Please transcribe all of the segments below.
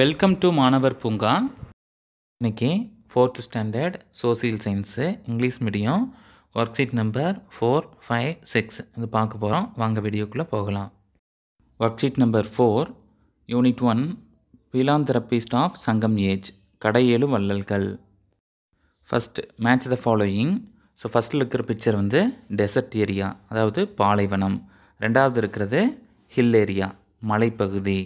welcome to மாணவர் பூங்கா இன்றைக்கி fourth standard social science English medium worksheet number four five six இது பார்க்க போகிறோம் வாங்க வீடியோக்குள்ளே போகலாம் worksheet number four unit one philanthropist of Sangam age கடையேழு வள்ளல்கள் first match the following so ஃபஸ்ட்டில் இருக்கிற பிக்சர் வந்து டெசர்ட் ஏரியா அதாவது பாலைவனம் ரெண்டாவது இருக்கிறது ஹில் ஏரியா மலைப்பகுதி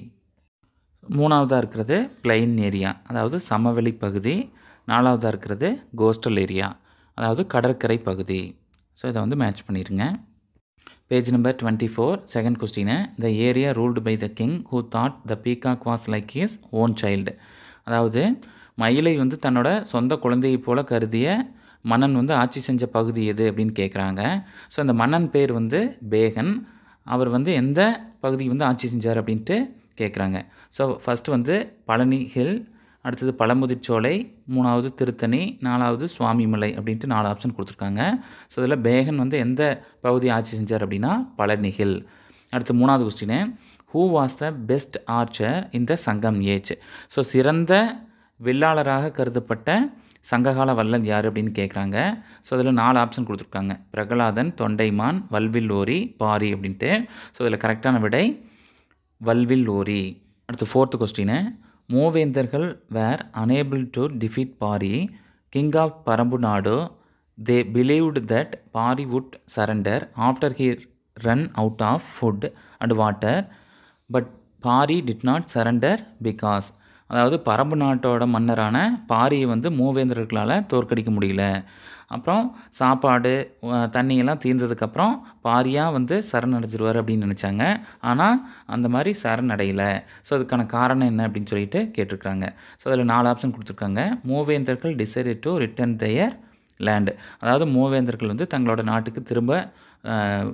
மூணாவதாக இருக்கிறது பிளைன் ஏரியா அதாவது சமவெளி பகுதி நாலாவதாக இருக்கிறது கோஸ்டல் ஏரியா அதாவது கடற்கரை பகுதி ஸோ இதை வந்து மேட்ச் பண்ணிடுங்க page number twenty four second question the area ruled by the king who thought the peacock was like his own child அதாவது மயிலை வந்து தன்னோட சொந்த குழந்தையை போல கருதிய மன்னன் வந்து ஆட்சி செஞ்ச பகுதி எது அப்படின்னு கேட்குறாங்க ஸோ அந்த மன்னன் பேர் வந்து பேகன் அவர் வந்து எந்த பகுதி வந்து ஆட்சி செஞ்சார் அப்படின்ட்டு கேட்குறாங்க ஸோ ஃபஸ்ட்டு வந்து பழனி ஹில் அடுத்தது பழமுதிர்ச்சோலை மூணாவது திருத்தணி நாலாவது சுவாமிமலை அப்படின்ட்டு நாலு ஆப்ஷன் கொடுத்துருக்காங்க ஸோ அதில் பேகன் வந்து எந்த பகுதியை ஆட்சி செஞ்சார் அப்படின்னா பழனி ஹில் அடுத்து மூணாவது question who was the best archer இந்த சங்கம் ஏஜ் ஸோ சிறந்த வில்லாளராக கருதப்பட்ட சங்ககால வல்லல் யார் அப்படின்னு கேட்குறாங்க ஸோ அதில் நாலு ஆப்ஷன் கொடுத்துருக்காங்க பிரகலாதன் தொண்டைமான் வல்வில்லோரி பாரி அப்படின்ட்டு ஸோ இதில் கரெக்டான விடை வல்வில் ஓரி அடுத்து ஃபோர்த்து கொஸ்டின் மூவேந்தர்கள் were unable to defeat Pari king of Parambu Nadu they believed that Pari would surrender after he ran out of food and water but Pari did not surrender because அதாவது பரம்பு நாட்டோட மன்னரான பாரியை வந்து மூவேந்தர்களால் தோற்கடிக்க முடியல அப்புறம் சாப்பாடு தண்ணியெல்லாம் தீர்ந்ததுக்கப்புறம் பாரியாக வந்து சரணடைஞ்சிருவார் அப்படின்னு நினச்சாங்க ஆனால் அந்த மாதிரி சரணடையலை ஸோ அதுக்கான காரணம் என்ன அப்படின்னு சொல்லிட்டு கேட்டிருக்காங்க ஸோ அதில் நாலு ஆப்ஷன் கொடுத்துருக்காங்க மூவேந்தர்கள் decide to return their land அதாவது மூவேந்தர்கள் வந்து தங்களோட நாட்டுக்கு திரும்ப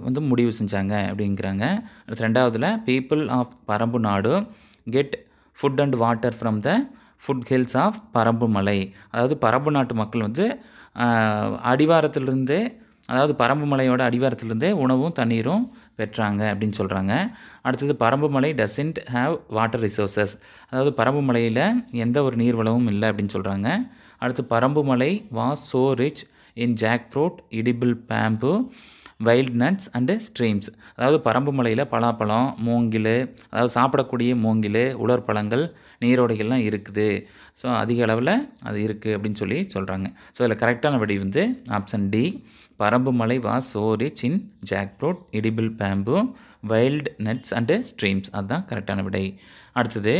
வந்து முடிவு செஞ்சாங்க அப்படிங்கிறாங்க அடுத்து ரெண்டாவதில் people of Parambu Nadu get food and water from the foot hills of Parambu Malai அதாவது பரம்பு நாட்டு மக்கள் வந்து அடிவாரத்திலிருந்தே அதாவது பரம்பு மலையோட அடிவாரத்திலிருந்தே உணவும் தண்ணீரும் பெற்றாங்க அப்படின்னு சொல்கிறாங்க அடுத்தது பரம்பு மலை டசன்ட் ஹாவ் வாட்டர் ரிசோர்ஸஸ் அதாவது பரம்பு மலையில் எந்த ஒரு நீர்வளமும் இல்லை அப்படின்னு சொல்கிறாங்க அடுத்து Parambu Malai was so rich in jack fruit edible bamboo wild nuts and streams அதாவது பரம்பு மலையில் பலாப்பழம் மூங்கில் அதாவது சாப்பிடக்கூடிய மூங்கில் உலர் பழங்கள் நீரோடைகள்லாம் இருக்குது ஸோ அதிக அளவில் அது இருக்குது அப்படின்னு சொல்லி சொல்கிறாங்க ஸோ அதில் கரெக்டான வழி வந்து option D Parambu Malai was so rich in fruit edible bamboo wild nuts and streams அதுதான் கரெக்டான விடை அடுத்தது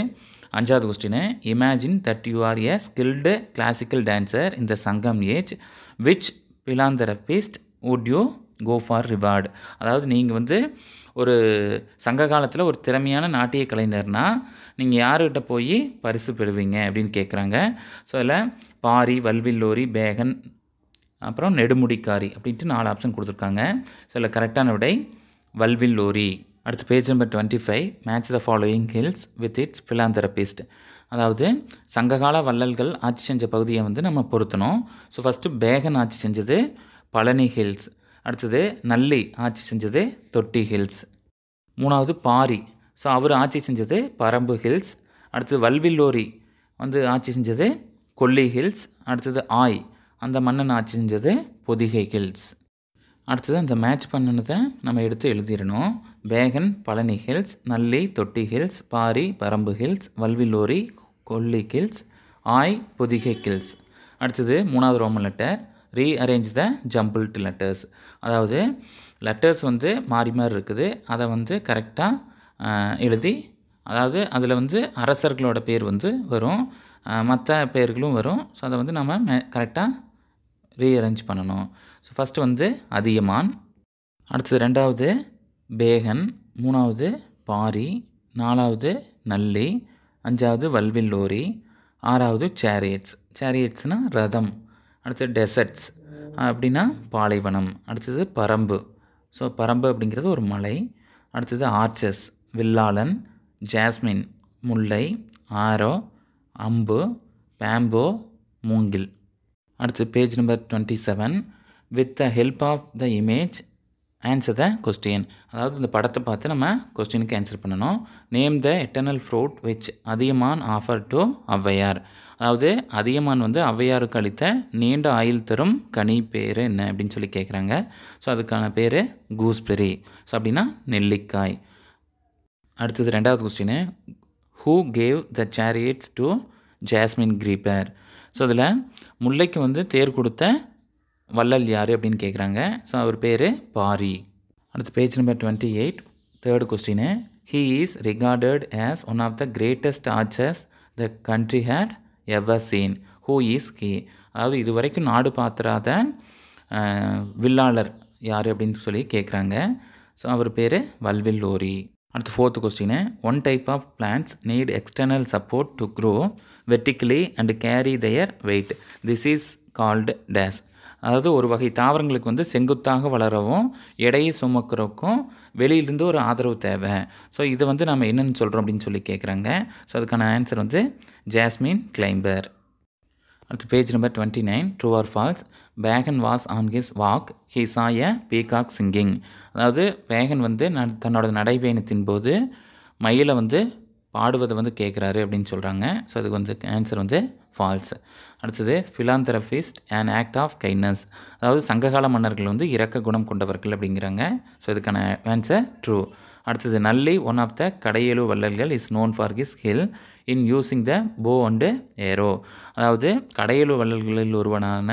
அஞ்சாவது question imagine that you are a skilled classical dancer இந்த Sangam age which philanthropist would you go for reward அதாவது நீங்கள் வந்து ஒரு சங்க காலத்தில் ஒரு திறமையான நாட்டிய கலைஞர்னால் நீங்கள் யாருக்கிட்ட போய் பரிசு பெறுவீங்க அப்படின்னு கேட்குறாங்க ஸோ அதில் பாரி வல்வில்லோரி பேகன் அப்புறம் நெடுமுடிக்காரி அப்படின்ட்டு நாலு ஆப்ஷன் கொடுத்துருக்காங்க ஸோ இதில் கரெக்டான விடை வல்வில்லோரி அடுத்து page number twenty five match the following hills with its philanthropist அதாவது சங்ககால வள்ளல்கள் ஆட்சி செஞ்ச பகுதியை வந்து நம்ம பொருத்தணும் ஸோ ஃபஸ்ட்டு பேகன் ஆட்சி செஞ்சது பழனி ஹில்ஸ் அடுத்தது நல்லி ஆட்சி செஞ்சது தொட்டி ஹில்ஸ் மூணாவது பாரி ஸோ அவர் ஆட்சி செஞ்சது பரம்பு ஹில்ஸ் அடுத்தது வல்வில்லோரி வந்து ஆட்சி செஞ்சது கொல்லி ஹில்ஸ் அடுத்தது ஆய் அந்த மன்னன் ஆட்சி செஞ்சது பொதிகை ஹில்ஸ் அடுத்தது அந்த மேட்ச் பண்ணினதை நம்ம எடுத்து எழுதிடணும் Pegan Palani hills Nalli Thotti hills Pari Parambu hills Valvil Ori Kolli hills Aay Pothigai hills அடுத்தது மூணாவது roman letter rearrange the jumbled letters அதாவது லெட்டர்ஸ் வந்து மாறி மாறி இருக்குது அதை வந்து கரெக்டாக எழுதி அதாவது அதில் வந்து அரசர்களோட பேர் வந்து வரும் மற்ற பேர்களும் வரும் ஸோ அதை வந்து நம்ம மே கரெக்டாக ரீஅரேஞ்ச் பண்ணணும் ஸோ ஃபஸ்ட்டு வந்து அதியமான் அடுத்தது ரெண்டாவது பேகன் மூணாவது பாரி நாலாவது நல்லி அஞ்சாவது வல்வில்லோரி ஆறாவது சேரியட்ஸ் சேரியட்ஸ்னால் ரதம் அடுத்தது டெசர்ட்ஸ் அப்படின்னா பாலைவனம் அடுத்தது பரம்பு ஸோ பரம்பு அப்படிங்கிறது ஒரு மலை அடுத்தது ஆர்ச்சஸ் வில்லாளன் ஜாஸ்மின் முல்லை ஆரோ அம்பு பேம்போ மூங்கில் அடுத்து page number twenty seven with the help of the image answer the question அதாவது இந்த படத்தை பார்த்து நம்ம கொஸ்டினுக்கு ஆன்சர் பண்ணணும் name the eternal fruit which Athiyaman offer to Avvaiyar அதாவது அதியமான் வந்து அவ்வையாருக்கு அளித்த நீண்ட ஆயுள் தரும் கனி பேர் என்ன அப்படின்னு சொல்லி கேட்குறாங்க ஸோ அதுக்கான பேர் கூஸ்பெரி ஸோ அப்படின்னா நெல்லிக்காய் அடுத்தது ரெண்டாவது question who gave the chariots to jasmine creeper so அதில் முல்லைக்கு வந்து தேர் கொடுத்த வள்ளல் யார் அப்படின்னு கேட்குறாங்க ஸோ அவர் பேர் பாரி அடுத்து page number twenty eight third question he is regarded as one of the greatest archers the country had ever seen who is கே அதாவது இதுவரைக்கும் நாடு பாத்திராத வில்லாளர் யார் அப்படின்னு சொல்லி கேட்குறாங்க ஸோ அவர் பேர் வல்வில்லோரி அடுத்து fourth question one type of plants need external support to grow vertically and carry their weight this is called டேஸ் அதாவது ஒரு வகை தாவரங்களுக்கு வந்து செங்குத்தாக வளரவும் எடையை சுமக்கிறக்கும் வெளியிலேருந்து ஒரு ஆதரவு தேவை ஸோ இதை வந்து நம்ம என்னென்னு சொல்கிறோம் அப்படின்னு சொல்லி கேட்குறாங்க ஸோ அதுக்கான ஆன்சர் வந்து ஜாஸ்மின் கிளைம்பர் அடுத்து page number twenty nine true or false Pegan was on his walk he saw a peacock singing அதாவது பேகன் வந்து தன்னோட நடைபயணத்தின் போது மயிலை வந்து பாடுவதை வந்து கேட்குறாரு அப்படின்னு சொல்கிறாங்க ஸோ அதுக்கு வந்து ஆன்சர் வந்து ஃபால்ஸ் அடுத்தது philanthropist and act of kindness அதாவது சங்ககால மன்னர்கள் வந்து இறக்க குணம் கொண்டவர்கள் அப்படிங்கிறாங்க ஸோ இதுக்கான ஆன்சர் ட்ரூ அடுத்தது நல்லி ஒன் ஆஃப் த கடையெழு வள்ளல்கள் இஸ் நோன் ஃபார் ஹிஸ் ஹில் in using the bow and aero அதாவது கடையலு வள்ளல்களில் ஒருவனான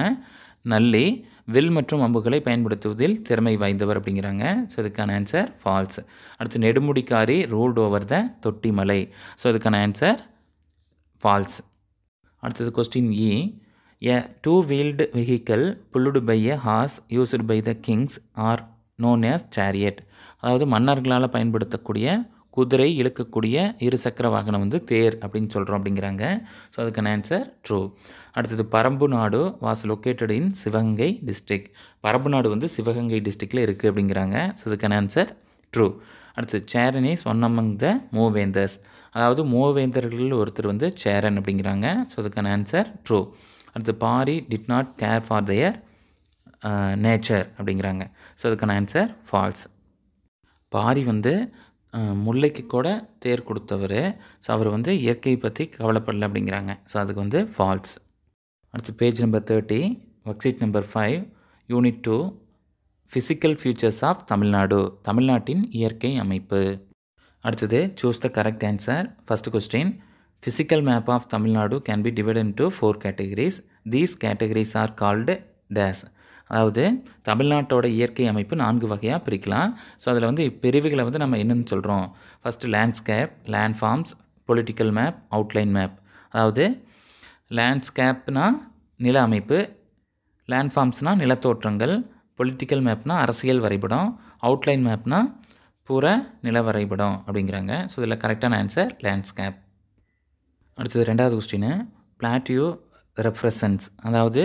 நல்லி வில் மற்றும் அம்புகளை பயன்படுத்துவதில் திறமை வாய்ந்தவர் அப்படிங்கிறாங்க ஸோ இதுக்கான ஆன்சர் ஃபால்ஸ் அடுத்து நெடுமுடிக்காரி ரூல்ட் ஓவர் த தொட்டி மலை ஸோ இதுக்கான ஆன்சர் ஃபால்ஸ் அடுத்தது கொஸ்டின் இ a two wheeled vehicle pulled by a horse used by the kings are known as chariot அதாவது மன்னர்களால் பயன்படுத்தக்கூடிய குதிரை இழுக்கக்கூடிய இருசக்கர வாகனம் வந்து தேர் அப்படின்னு சொல்கிறோம் அப்படிங்கிறாங்க ஸோ அதுக்கான ஆன்சர் ட்ரூ அடுத்தது Parambu Nadu was located in Sivaganga district Parambu Nadu வந்து சிவகங்கை டிஸ்ட்ரிக்டில் இருக்குது அப்படிங்கிறாங்க ஸோ அதுக்கான ஆன்சர் ட்ரூ அடுத்து சேரன் இஸ் ஒன் த மூவேந்தர்ஸ் அதாவது மூவேந்தர்களில் ஒருத்தர் வந்து சேரன் அப்படிங்கிறாங்க ஸோ அதுக்கான ஆன்சர் ட்ரூ அடுத்து Pari did not care for their nature அப்படிங்கிறாங்க ஸோ அதுக்கான ஆன்சர் ஃபால்ஸ் பாரி வந்து முல்லைக்கு கூட தேர் கொடுத்தவர் ஸோ அவர் வந்து இயற்கையை பற்றி கவலைப்படலை அப்படிங்கிறாங்க ஸோ அதுக்கு வந்து ஃபால்ஸ் அடுத்து page number thirty worksheet number five unit two physical features of Tamil Nadu தமிழ்நாட்டின் இயற்கை அமைப்பு அடுத்தது choose the correct answer first question physical map of Tamil Nadu can be divide into four categories these categories are called டேஸ் அதாவது தமிழ்நாட்டோட இயற்கை அமைப்பு நான்கு வகையாக பிரிக்கலாம் ஸோ அதில் வந்து பிரிவுகளை வந்து நம்ம என்னென்னு சொல்கிறோம் first landscape land forms political map outline map அதாவது லேண்ட்ஸ்கேப்னால் நில அமைப்பு லேண்ட் ஃபார்ம்ஸ்னால் நிலத்தோற்றங்கள் பொலிட்டிக்கல் மேப்னால் அரசியல் வரைபடம் அவுட்லைன் மேப்னால் புற நில வரைபடம் அப்படிங்கிறாங்க ஸோ இதில் கரெக்டான ஆன்சர் லேண்ட்ஸ்கேப் அடுத்தது ரெண்டாவது கொஸ்டின் பிளாட்டியூ ரெஃப்ரசன்ஸ் அதாவது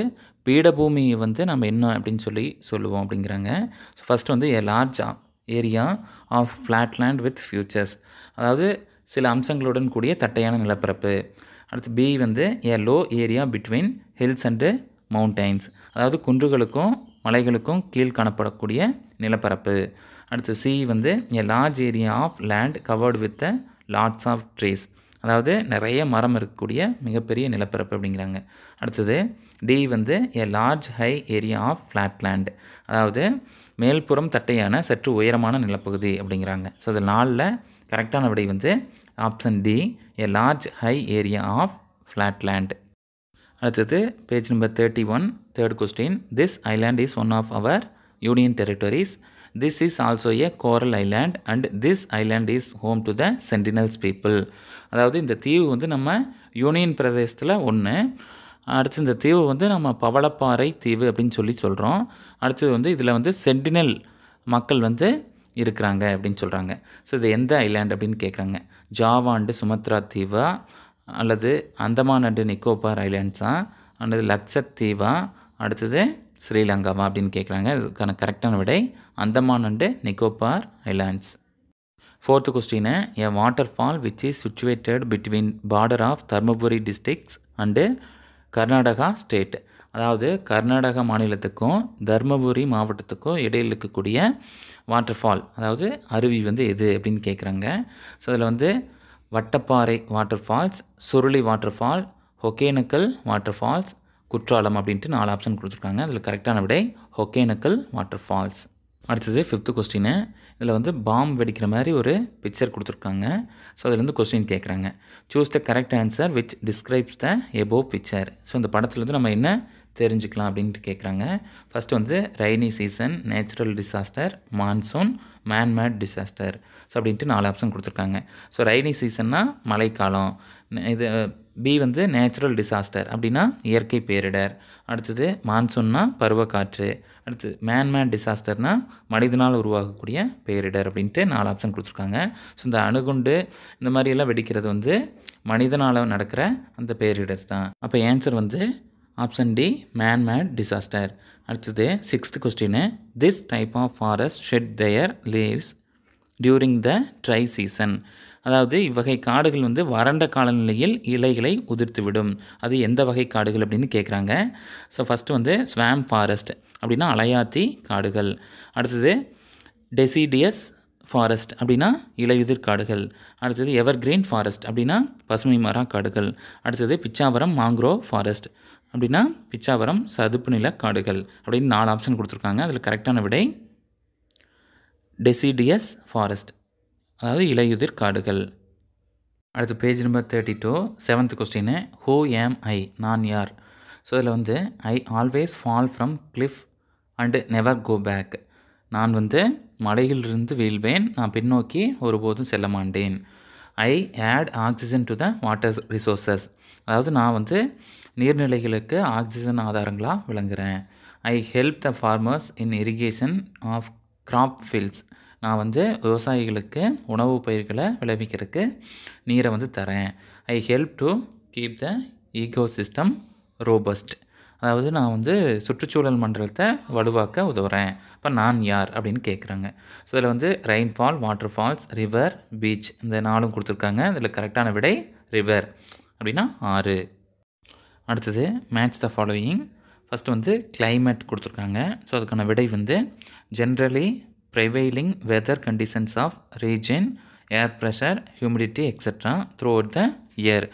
பீடபூமியை வந்து நம்ம என்ன அப்படின்னு சொல்லி சொல்லுவோம் அப்படிங்கிறாங்க ஸோ ஃபஸ்ட் வந்து a large area of flat land with features அதாவது சில அம்சங்களுடன் கூடிய தட்டையான நிலப்பரப்பு அடுத்து பி வந்து a low area between hills and mountains அதாவது குன்றுகளுக்கும் மலைகளுக்கும் கீழ் காணப்படக்கூடிய நிலப்பரப்பு அடுத்து சி வந்து a large area of land covered with lots of trees அதாவது நிறைய மரம் இருக்கக்கூடிய மிகப்பெரிய நிலப்பரப்பு அப்படிங்கிறாங்க அடுத்தது டி வந்து a large high area of flat land அதாவது மேல்புறம் தட்டையான சற்று உயரமான நிலப்பகுதி அப்படிங்கிறாங்க ஸோ அது நாளில் கரெக்டான விடை வந்து option D a large high area of flat land அடுத்தது page number thirty one third question this island is one of our union territories this is also a coral island and this island is home to the Sentinels people அதாவது இந்த தீவு வந்து நம்ம union பிரதேசத்தில் ஒன்று அடுத்து இந்த தீவு வந்து நம்ம பவளப்பாறை தீவு அப்படின்னு சொல்லி சொல்கிறோம் அடுத்தது வந்து இதில் வந்து சென்டினல் மக்கள் வந்து இருக்கிறாங்க அப்படின்னு சொல்கிறாங்க ஸோ இது எந்த ஐலாண்ட் அப்படின்னு கேட்குறாங்க ஜாவாண்டு சுமத்ரா தீவா அல்லது அந்தமான் அண்டு நிக்கோபார் ஐலாண்ட்ஸா அல்லது லக்ஷத் தீவா அடுத்தது ஸ்ரீலங்காவா அப்படின்னு கேட்குறாங்க அதுக்கான கரெக்டான விடை Andaman and Nicobar islands fourth question a water fall which is situated between border of Dharmapuri districts and Karnataka state அதாவது கர்நாடக மாநிலத்துக்கும் தர்மபுரி மாவட்டத்துக்கும் இடையில் இருக்கக்கூடிய வாட்டர் ஃபால் அதாவது அருவி வந்து எது அப்படின்னு கேட்குறாங்க ஸோ அதில் வந்து Vattaparai water falls Suruli water fall Hogenakkal water falls Courtallam அப்படின்ட்டு நாலு ஆப்ஷன் கொடுத்துருக்காங்க அதில் கரெக்டான விடை ஹொகேனக்கல் வாட்டர் ஃபால்ஸ் அடுத்தது ஃபிஃப்த்து கொஸ்டின் இதில் வந்து பாம் வெடிக்கிற மாதிரி ஒரு பிக்சர் கொடுத்துருக்காங்க ஸோ அதுலேருந்து கொஸ்டின் கேட்குறாங்க choose the correct answer which describes the above picture so இந்த படத்துலேருந்து நம்ம என்ன தெரிஞ்சுக்கலாம் அப்படின்ட்டு கேட்குறாங்க ஃபஸ்ட்டு வந்து rainy season natural disaster monsoon manmade disaster so அப்படின்ட்டு நாலு ஆப்ஷன் கொடுத்துருக்காங்க ஸோ ரெய்னி சீசன்னா மழைக்காலம் இது பி வந்து நேச்சுரல் டிசாஸ்டர் அப்படின்னா இயற்கை பேரிடர் அடுத்தது மான்சூன்னா பருவக்காற்று அடுத்து மேன்மேன் டிசாஸ்டர்னால் மனிதனால் உருவாகக்கூடிய பேரிடர் அப்படின்ட்டு நாலு ஆப்ஷன் கொடுத்துருக்காங்க ஸோ இந்த அணுகுண்டு இந்த மாதிரியெல்லாம் வெடிக்கிறது வந்து மனிதனால் நடக்கிற அந்த பேரிடர் தான் அப்போ ஏன்சர் வந்து ஆப்ஷன் டி மேன்மேட் டிசாஸ்டர் அடுத்தது sixth question this type of forest shed their leaves during the dry season அதாவது இவ்வகை காடுகள் வந்து வறண்ட காலநிலையில் இலைகளை உதிர்த்துவிடும் அது எந்த வகை காடுகள் அப்படின்னு கேட்குறாங்க ஸோ ஃபஸ்ட்டு வந்து ஸ்வாம் ஃபாரஸ்ட் அப்படின்னா அலையாத்தி காடுகள் அடுத்தது டெசிடியஸ் ஃபாரஸ்ட் அப்படின்னா இலையுதிர் காடுகள் அடுத்தது எவர்கிரீன் ஃபாரஸ்ட் அப்படின்னா பசுமை மரா காடுகள் அடுத்தது பிச்சாவரம் மாங்க்ரோ ஃபாரஸ்ட் அப்படின்னா பிச்சாவரம் சதுப்பு நில காடுகள் அப்படின்னு நாலு ஆப்ஷன் கொடுத்துருக்காங்க அதில் கரெக்டான விடை டெசிடியஸ் ஃபாரஸ்ட் அதாவது இலையுதிர் காடுகள் அடுத்து page number thirty two seventh question who am I நான் யார் ஸோ இதில் வந்து I always fall from cliff and never go back நான் வந்து மலையிலிருந்து வீழ்வேன் நான் பின்னோக்கி ஒருபோதும் செல்ல மாட்டேன் I add oxygen to the water resources அதாவது நான் வந்து நீர்நிலைகளுக்கு ஆக்சிஜன் ஆதாரங்களாக விளங்குகிறேன் I help the farmers in irrigation of crop fields நான் வந்து விவசாயிகளுக்கு உணவு பயிர்களை விளைவிக்கிறதுக்கு நீரை வந்து தரேன் I help to keep the eco system robust அதாவது நான் வந்து சுற்றுச்சூழல் மண்டலத்தை வலுவாக்க உதவுறேன் இப்போ நான் யார் அப்படின்னு கேட்குறாங்க ஸோ இதில் வந்து rainfall water falls river beach இந்த நாளும் கொடுத்துருக்காங்க இதில் கரெக்டான விடை ரிவர் அப்படின்னா ஆறு அடுத்தது மேட்ச் த ஃபாலோயிங் ஃபஸ்ட்டு வந்து கிளைமேட் கொடுத்துருக்காங்க ஸோ அதுக்கான விடை வந்து generally prevailing weather conditions of region air pressure humidity extra throughout the year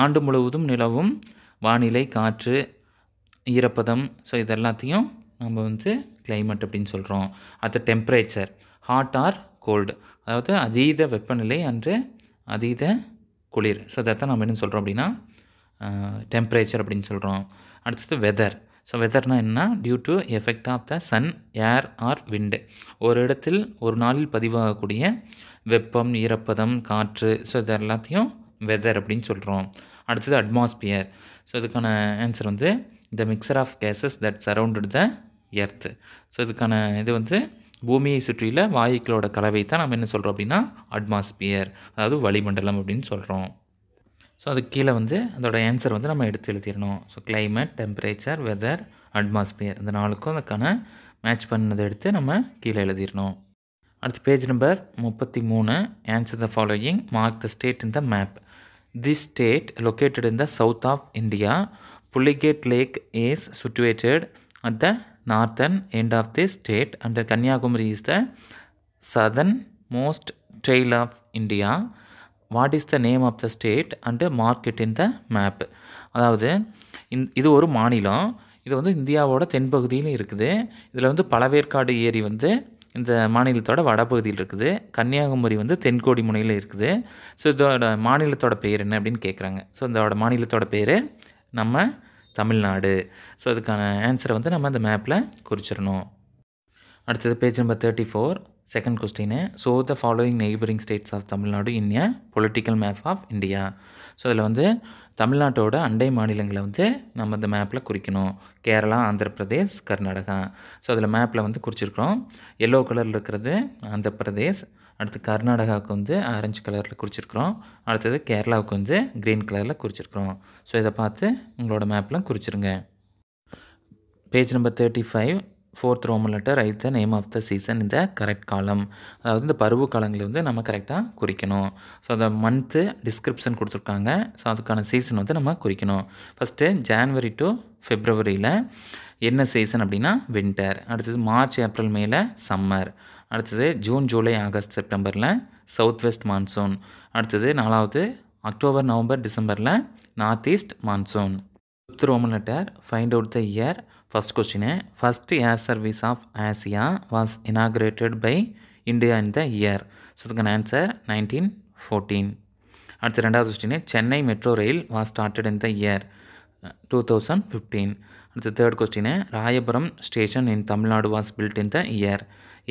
ஆண்டு முழுவதும் நிலவும் வானிலை காற்று ஈரப்பதம் ஸோ இது எல்லாத்தையும் நம்ம வந்து கிளைமேட் அப்படின்னு சொல்கிறோம் அது டெம்ப்ரேச்சர் ஹாட் ஆர் கோல்டு அதாவது அதீத வெப்பநிலை அன்று அதீத குளிர் ஸோ அதை தான் நம்ம என்ன சொல்கிறோம் அப்படின்னா டெம்ப்ரேச்சர் அப்படின்னு சொல்கிறோம் அடுத்தது வெதர் ஸோ வெதர்னால் என்ன due to effect of the sun air or wind ஒரு இடத்தில் ஒரு நாளில் பதிவாகக்கூடிய வெப்பம் ஈரப்பதம் காற்று ஸோ இது எல்லாத்தையும் வெதர் அப்படின்னு சொல்கிறோம் அடுத்தது அட்மாஸ்பியர் ஸோ இதுக்கான ஆன்சர் வந்து the mixture of gases that surrounded the earth so இதுக்கான இது வந்து பூமியை சுற்றியில் வாயுக்களோட கலவை தான் நம்ம என்ன சொல்கிறோம் அப்படின்னா அட்மாஸ்பியர் அதாவது வளிமண்டலம் அப்படின்னு சொல்கிறோம் ஸோ அதுக்கு கீழே வந்து அதோடய ஆன்சர் வந்து நம்ம எடுத்து எழுதிடணும் so climate temperature weather atmosphere இந்த நாளுக்கும் அதுக்கான மேட்ச் பண்ணதை எடுத்து நம்ம கீழே எழுதிடணும் அடுத்து பேஜ் நம்பர் முப்பத்தி மூணு answer the following mark the state in the map the state located in the south of India Pulicat lake is situated at the northern end of the state and Kanyakumari is the southern most trail of India what is the name of the state and mark it in the map அதாவது இந் இது ஒரு மாநிலம் இது வந்து இந்தியாவோட தென்பகுதியில் இருக்குது இதில் வந்து பழவேற்காடு ஏரி வந்து இந்த மாநிலத்தோட வடபகுதியில் இருக்குது கன்னியாகுமரி வந்து தென்கோடி முனையில் இருக்குது ஸோ இதோட மாநிலத்தோட பேர் என்ன அப்படின்னு கேட்குறாங்க ஸோ இதோட மாநிலத்தோட பேர் நம்ம தமிழ்நாடு ஸோ அதுக்கான ஆன்சரை வந்து நம்ம அந்த மேப்பில் குறிச்சிடணும் அடுத்தது page number thirty four second question, so the following neighbouring states of Tamil Nadu in a political map of India so இதில் வந்து தமிழ்நாட்டோட அண்டை மாநிலங்களை வந்து நம்ம இந்த மேப்பில் குறிக்கணும் கேரளா ஆந்திர பிரதேஷ் கர்நாடகா ஸோ அதில் மேப்பில் வந்து குறிச்சிருக்கிறோம் எல்லோ கலரில் இருக்கிறது ஆந்திர பிரதேஷ் அடுத்து கர்நாடகாவுக்கு வந்து ஆரஞ்சு கலரில் குறிச்சிருக்கிறோம் அடுத்தது கேரளாவுக்கு வந்து க்ரீன் கலரில் குறிச்சிருக்கிறோம் ஸோ இதை பார்த்து உங்களோட மேப்பில் குறிச்சிருங்க page number thirty five fourth Roman letter write the name of the season இந்த கரெக்ட் காலம் அதாவது இந்த பருவ காலங்களை வந்து நம்ம கரெக்டாக குறிக்கணும் ஸோ அந்த மந்த்து டிஸ்கிரிப்ஷன் கொடுத்துருக்காங்க ஸோ அதுக்கான சீசன் வந்து நம்ம குறிக்கணும் ஃபஸ்ட்டு ஜான்வரி டு ஃபெப்ரவரியில் என்ன சீசன் அப்படின்னா வின்டர் அடுத்தது மார்ச் ஏப்ரல் மேல சம்மர் அடுத்தது ஜூன் ஜூலை ஆகஸ்ட் செப்டம்பரில் சவுத் வெஸ்ட் மான்சூன் அடுத்தது நாலாவது அக்டோபர் நவம்பர் டிசம்பரில் north east monsoon fifth Roman letter find out the year first question first air service of Asia was inaugurated by India in the year so இதுக்கான answer nineteen fourteen அடுத்து ரெண்டாவது question Chennai metro rail was started in the year two thousand fifteen அடுத்த third question Royapuram station in Tamil Nadu was built in the year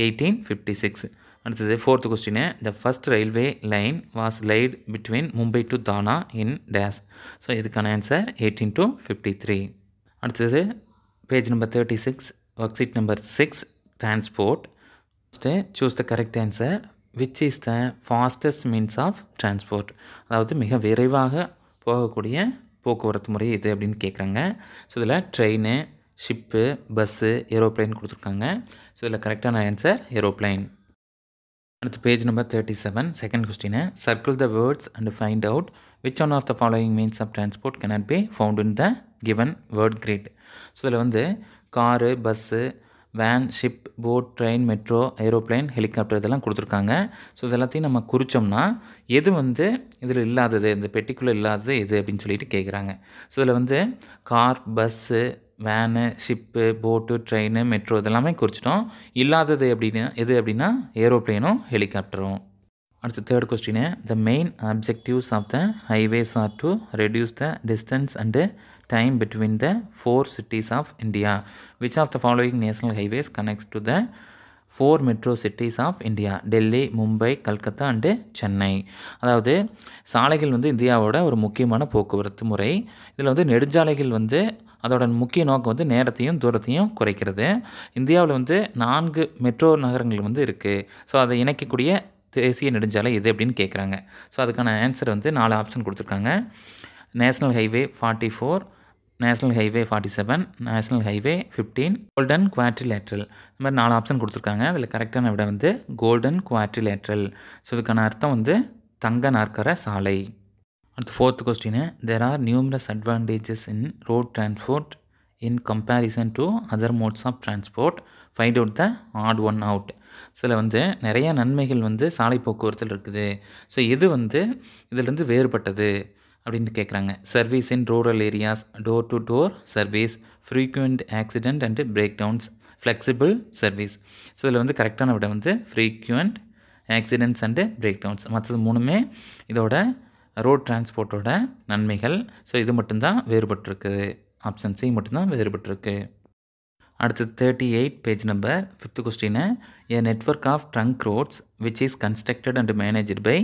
eighteen fifty six அடுத்தது fourth question the first railway line was laid between Mumbai to Thane in dash so இதுக்கான answer eighteen to fifty three அடுத்தது page number thirty six work worksheet number six transport first choose the correct answer which is the fastest means of transport அதாவது மிக விரைவாக போகக்கூடிய போக்குவரத்து முறை இது அப்படின்னு கேட்குறாங்க ஸோ இதில் ட்ரெயின் ஷிப்பு பஸ்ஸு ஏரோப்ளைன் கொடுத்துருக்காங்க ஸோ இதில் கரெக்டான ஆன்சர் ஏரோப்ளைன் அடுத்து page number thirty seven second question circle the words and find out which one of the following means of transport cannot be found in the given word grid so இதில் வந்து car bus van ship boat train metro aeroplane helicopter இதெல்லாம் கொடுத்துருக்காங்க so இது எல்லாத்தையும் நம்ம குறித்தோம்னா எது வந்து இதில் இல்லாதது இந்த பெட்டிக்குலர் இல்லாதது எது அப்படின்னு சொல்லிட்டு கேட்குறாங்க ஸோ இதில் வந்து car bus van ship boat train metro இதெல்லாமே குறிச்சிட்டோம் இல்லாதது அப்படின்னா எது அப்படின்னா ஏரோப்ளைனும் ஹெலிகாப்டரும் அடுத்து third question the main objectives of the highways are to reduce the distance and time between the four cities of India which of the following national highways connects to the four metro cities of India Delhi Mumbai Calcutta and Chennai அதாவது சாலைகள் வந்து இந்தியாவோட ஒரு முக்கியமான போக்குவரத்து முறை இதில் வந்து நெடுஞ்சாலைகள் வந்து அதோட முக்கிய நோக்கம் வந்து நேரத்தையும் தூரத்தையும் குறைக்கிறது இந்தியாவில் வந்து நான்கு மெட்ரோ நகரங்கள் வந்து இருக்குது ஸோ அதை இணைக்கக்கூடிய தேசிய நெடுஞ்சாலை எது அப்படின்னு கேட்குறாங்க ஸோ அதுக்கான ஆன்சர் வந்து நாலு ஆப்ஷன் கொடுத்துருக்காங்க national highway forty four national highway forty seven national highway fifteen golden lateral இந்த மாதிரி நாலு ஆப்ஷன் கொடுத்துருக்காங்க அதில் கரெக்டான விட வந்து கோல்டன் குவாட்ரிலேட்ரல் ஸோ இதுக்கான அர்த்தம் வந்து தங்க நாற்கர சாலை அடுத்து fourth question there are numerous advantages in road transport in comparison to other modes of transport find out the odd one out சில வந்து நிறைய நன்மைகள் வந்து சாலை போக்குவரத்தில் இருக்குது ஸோ எது வந்து இதிலிருந்து வேறுபட்டது அப்படின்னு கேட்குறாங்க service in rural areas door to door service frequent accident and breakdowns flexible service so இதில் வந்து கரெக்டான விட வந்து frequent accidents and breakdowns மற்றது மூணுமே இதோட ரோட் டிரான்ஸ்போர்ட்டோட நன்மைகள் ஸோ இது மட்டும்தான் வேறுபட்டிருக்குது ஆப்ஷன் சி மட்டும்தான் வேறுபட்டிருக்கு அடுத்து thirty eight page number fifth question a network of trunk roads which is constructed and managed by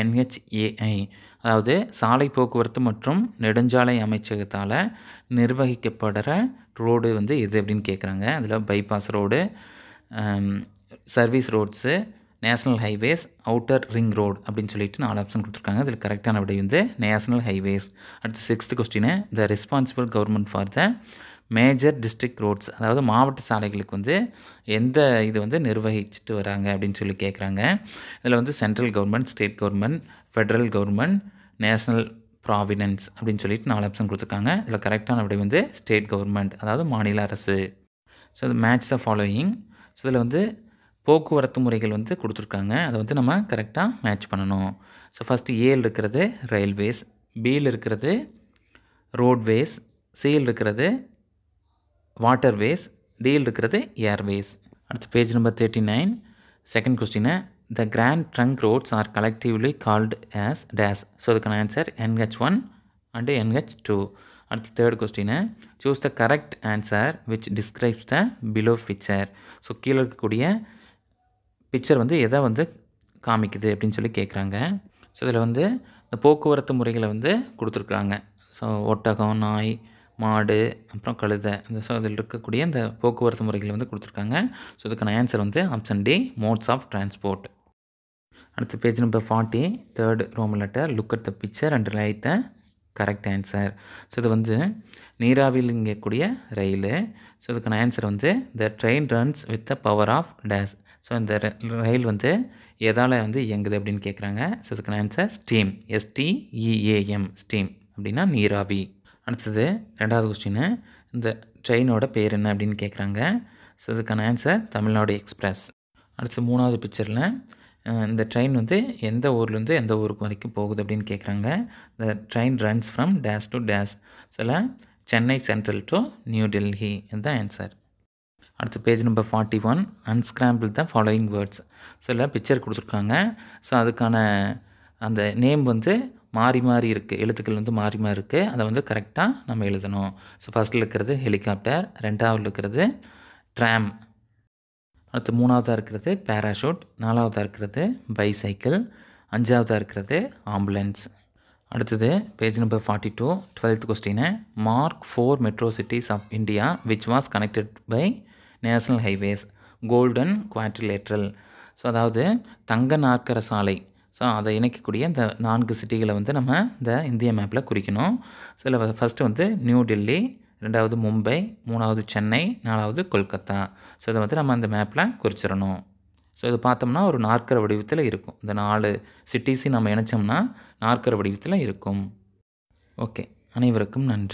NHAI அதாவது சாலை போக்குவரத்து மற்றும் நெடுஞ்சாலை அமைச்சகத்தால் நிர்வகிக்கப்படுற ரோடு வந்து எது அப்படின்னு கேட்குறாங்க அதில் bypass road service roads national highways outer ring road அப்படின்னு சொல்லிட்டு நாலு ஆப்ஷன் கொடுத்துருக்காங்க அதில் கரெக்டான விடை வந்து நேஷனல் ஹைவேஸ் அடுத்து sixth question the responsible government for the major district roads அதாவது மாவட்ட சாலைகளுக்கு வந்து எந்த இது வந்து நிர்வகிச்சுட்டு வராங்க அப்படின்னு சொல்லி கேட்குறாங்க இதில் வந்து central government state government federal government national providence அப்படின்னு சொல்லிட்டு நாலு ஆப்ஷன் கொடுத்துருக்காங்க இதில் கரெக்டான விடை வந்து ஸ்டேட் கவர்மெண்ட் அதாவது மாநில அரசு ஸோ அது மேட்ச் த ஃபாலோயிங் ஸோ இதில் வந்து போக்குவரத்து முறைகள் வந்து கொடுத்துருக்காங்க அதை வந்து நம்ம கரெக்டாக மேட்ச் பண்ணணும் ஸோ ஃபஸ்ட்டு ஏல் இருக்கிறது ரயில்வேஸ் பியில் இருக்கிறது ரோட்வேஸ் சியில் இருக்கிறது வாட்டர்வேஸ் டீல் இருக்கிறது ஏர்வேஸ் அடுத்து page number thirty nine second கொஸ்டினை the grand trunk roads are collectively called as dash so அதுக்கான answer NH one and NH two அடுத்து தேர்ட் கொஸ்டினை choose the correct answer which describes the below picture so கீழே இருக்கக்கூடிய picture வந்து எதை வந்து காமிக்குது அப்படின்னு சொல்லி கேட்குறாங்க ஸோ இதில் வந்து இந்த போக்குவரத்து முறைகளை வந்து கொடுத்துருக்குறாங்க ஸோ ஒட்டகம் நாய் மாடு அப்புறம் கழுதை இந்த ஸோ இதில் இருக்கக்கூடிய இந்த போக்குவரத்து முறைகளை வந்து கொடுத்துருக்காங்க ஸோ இதுக்கான ஆன்சர் வந்து option D modes of transport அடுத்த page number forty third Roman letter look at the picture and write the correct answer so இது வந்து நீராவியில் இங்கக்கூடிய ரயில் ஸோ இதுக்கான ஆன்சர் வந்து the train runs with the power of dash so இந்த ரயில் வந்து எதால் வந்து இயங்குது அப்படின்னு கேட்குறாங்க ஸோ இதுக்கான answer steam S T E A M steam e அப்படின்னா நீராவி அடுத்தது ரெண்டாவது கொஸ்டின் இந்த ட்ரெயினோட பேர் என்ன அப்படின்னு கேட்குறாங்க ஸோ இதுக்கான ஆன்சர் தமிழ்நாடு எக்ஸ்பிரஸ் அடுத்து மூணாவது பிக்சரில் இந்த ட்ரெயின் வந்து எந்த ஊர்லேருந்து எந்த ஊருக்கு வரைக்கும் போகுது அப்படின்னு கேட்குறாங்க இந்த train runs from dash to dash சில Chennai Central to New Delhi இதுதான் ஆன்சர் அடுத்து page number forty one unscramble the following words so எல்லாம் பிக்சர் கொடுத்துருக்காங்க ஸோ அதுக்கான அந்த நேம் வந்து மாறி மாறி இருக்குது எழுத்துக்கள் வந்து மாறி மாறி இருக்குது அதை வந்து கரெக்டாக நம்ம எழுதணும் ஸோ ஃபஸ்ட்டில் இருக்கிறது ஹெலிகாப்டர் ரெண்டாவது இருக்கிறது ட்ராம் அடுத்து மூணாவதாக இருக்கிறது பேராஷூட் நாலாவதாக இருக்கிறது பைசைக்கிள் அஞ்சாவதாக இருக்கிறது ஆம்புலன்ஸ் அடுத்தது page number forty two twelfth question mark four metro cities of India which was connected by national highways golden quadrilateral so அதாவது தங்க நாற்கர சாலை ஸோ அதை இணைக்கக்கூடிய இந்த நான்கு சிட்டிகளை வந்து நம்ம இந்த இந்திய மேப்பில் குறிக்கணும் சில ஃபஸ்ட்டு வந்து நியூ டெல்லி ரெண்டாவது மும்பை மூணாவது சென்னை நாலாவது கொல்கத்தா ஸோ இதை வந்து நம்ம அந்த மேப்பில் குறிச்சிடணும் ஸோ இது பார்த்தோம்னா ஒரு நாற்கர வடிவத்தில் இருக்கும் இந்த நாலு சிட்டிஸையும் நம்ம இணைச்சோம்னா நாற்கர வடிவத்தில் இருக்கும் ஓகே அனைவருக்கும் நன்றி